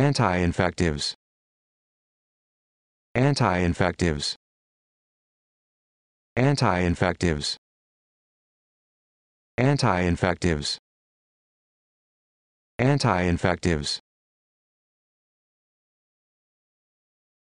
Anti-infectives. Anti-infectives. Anti-infectives. Anti-infectives. Anti-infectives.